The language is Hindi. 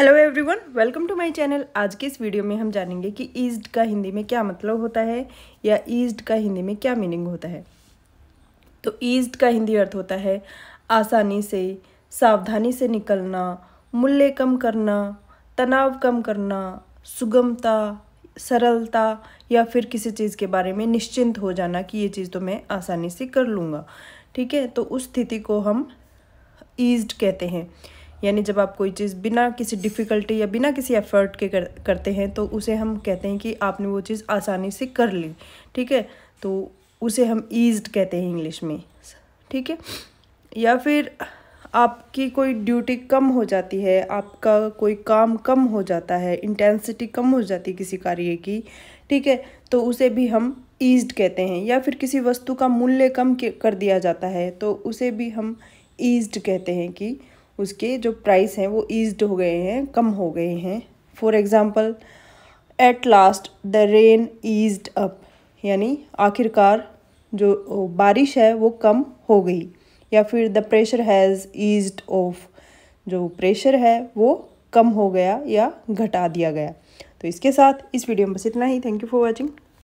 hello everyone welcome to my channel आज के इस वीडियो में हम जानेंगे कि ईस्ट का हिंदी में क्या मतलब होता है या ईस्ट का हिंदी में क्या मीनिंग होता है तो ईस्ट का हिंदी अर्थ होता है आसानी से सावधानी से निकलना मूल्य कम करना तनाव कम करना सुगमता सरलता या फिर किसी चीज़ के बारे में निश्चिंत हो जाना कि ये चीज़ तो मैं आसानी से कर लूँगा ठीक है तो उस स्थिति को हम ईस्ट कहते हैं यानी जब आप कोई चीज़ बिना किसी डिफ़िकल्टी या बिना किसी एफ़र्ट के कर, करते हैं तो उसे हम कहते हैं कि आपने वो चीज़ आसानी से कर ली ठीक है तो उसे हम ईज्ड कहते हैं इंग्लिश में ठीक है या फिर आपकी कोई ड्यूटी कम हो जाती है आपका कोई काम कम हो जाता है इंटेंसिटी कम हो जाती है किसी कार्य की ठीक है तो उसे भी हम ईज्ड कहते हैं या फिर किसी वस्तु का मूल्य कम कर दिया जाता है तो उसे भी हम ईज्ड कहते हैं कि उसके जो प्राइस हैं वो ईज्ड हो गए हैं कम हो गए हैं for example at last the rain eased up यानी आखिरकार जो बारिश है वो कम हो गई या फिर the pressure has eased off जो प्रेशर है वो कम हो गया या घटा दिया गया तो इसके साथ इस वीडियो में बस इतना ही थैंक यू फॉर वॉचिंग